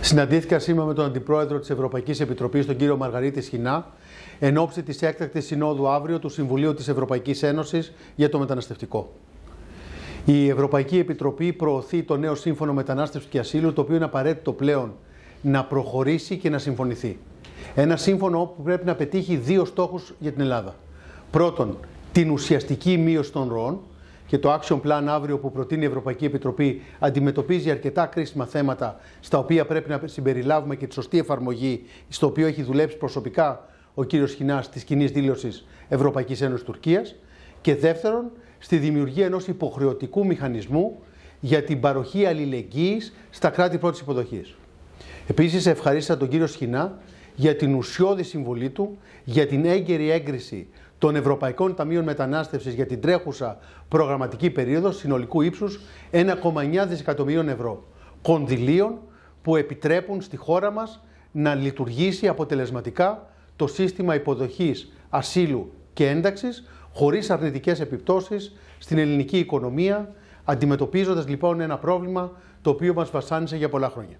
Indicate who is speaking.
Speaker 1: Συναντήθηκα σήμερα με τον Αντιπρόεδρο της Ευρωπαϊκής Επιτροπής, τον κύριο Μαργαρίτη Σχοινά, εν ώψη της έκτακτης συνόδου αύριο του Συμβουλίου της Ευρωπαϊκής Ένωσης για το μεταναστευτικό. Η Ευρωπαϊκή Επιτροπή προωθεί το νέο σύμφωνο μετανάστευσης και ασύλου, το οποίο είναι απαραίτητο πλέον να προχωρήσει και να συμφωνηθεί. Ένα σύμφωνο που πρέπει να πετύχει δύο στόχους για την Ελλάδα. Πρώτον, την ουσιαστική μείωση των ροών, και το Action Plan αύριο που προτείνει η Ευρωπαϊκή Επιτροπή αντιμετωπίζει αρκετά κρίσιμα θέματα στα οποία πρέπει να συμπεριλάβουμε και τη σωστή εφαρμογή, στο οποίο έχει δουλέψει προσωπικά ο κύριος Χινάς της κοινής δήλωσης Ευρωπαϊκής Ένωσης Τουρκίας. Και δεύτερον, στη δημιουργία ενός υποχρεωτικού μηχανισμού για την παροχή αλληλεγγύης στα κράτη πρώτης υποδοχής. Επίσης ευχαρίστησα τον κύριο Σχοινά για την ουσιώδη συμβολή του για την έγκαιρη έγκριση των Ευρωπαϊκών Ταμείων Μετανάστευσης για την τρέχουσα προγραμματική περίοδο συνολικού ύψους 1,9 δισεκατομμυρίων ευρώ. Κονδυλίων που επιτρέπουν στη χώρα μας να λειτουργήσει αποτελεσματικά το σύστημα υποδοχής ασύλου και ένταξης χωρίς αρνητικές επιπτώσεις στην ελληνική οικονομία, αντιμετωπίζοντας λοιπόν ένα πρόβλημα το οποίο μας βασάνισε για πολλά χρόνια.